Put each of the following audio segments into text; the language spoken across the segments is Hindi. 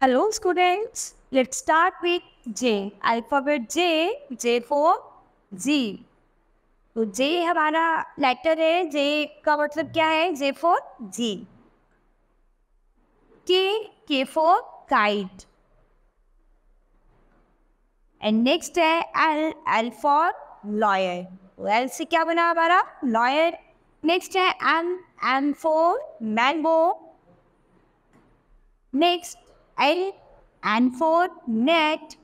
Hello students, let's start with J. Alphabet J, J for G. तो J हमारा letter है J का मतलब क्या है J for G. K, K for kite. and next है L, L for lawyer. तो L से क्या बना हमारा lawyer. next है M, M for mango. next L and for net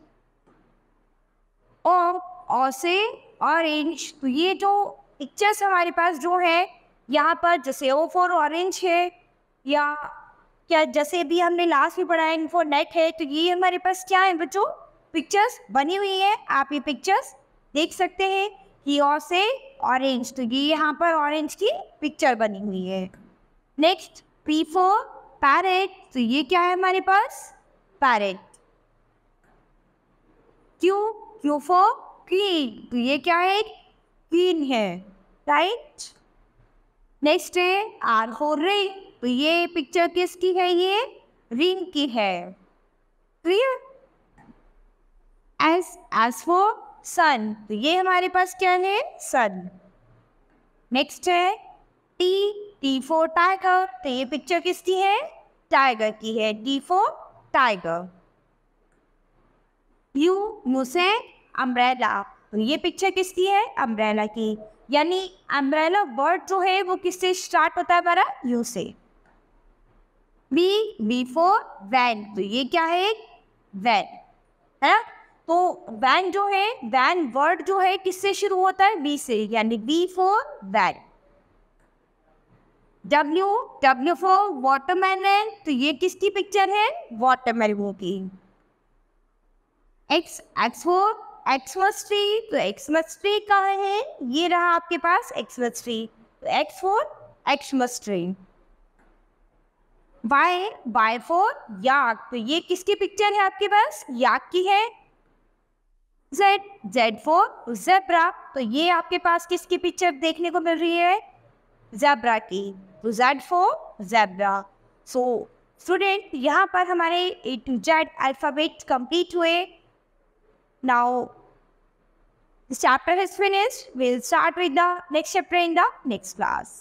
of ऑसे ऑरेंज तो ये जो पिक्चर्स हमारे पास जो है यहाँ पर जैसे ओ फॉर ऑरेंज है या क्या जैसे भी हमने लास्ट में पढ़ा है फोर नेट है तो ये हमारे पास क्या है बच्चों पिक्चर्स बनी हुई है आप ये पिक्चर्स देख सकते हैं कि ऑसे ऑरेंज तो ये यहाँ पर ऑरेंज की पिक्चर बनी हुई है नेक्स्ट पी फोर पैरेट तो ये क्या है हमारे पास parrot Q Q for queen तो ये क्या है क्वीन है राइट नेक्स्ट है आर हो रिंग तो ये पिक्चर किसकी है ये रिंग की है clear S S for sun तो ये हमारे पास क्या है सन नेक्स्ट है टी टी फॉर टाइगर तो ये पिक्चर किसकी है टाइगर की है डी फोर टाइगर यू मुसे अम्ब्रेला तो ये पिक्चर किसकी है अम्ब्रेला की यानी अम्ब्रेला वर्ड जो है वो किससे स्टार्ट होता है हमारा यू से बी बी फोर वैन तो ये क्या है वैन है ना तो वैन जो है वैन वर्ड जो है किससे शुरू होता है बी से यानी B for van W W for watermelon तो ये किसकी पिक्चर है वाटरमेलन की X X for Xmas tree तो एक्समस ट्री कहाँ है ये रहा आपके पास एक्समस ट्री तो X for Xmas tree Y by for yak तो ये किसकी पिक्चर है आपके पास याक की है जेड जेड फोर जेब्रा तो ये आपके पास किसकी पिक्चर देखने को मिल रही है जैब्रा की Z for zebra so student यहाँ पर हमारे A to Z alphabet complete हुए now this chapter his finished will start with the next chapter in the next class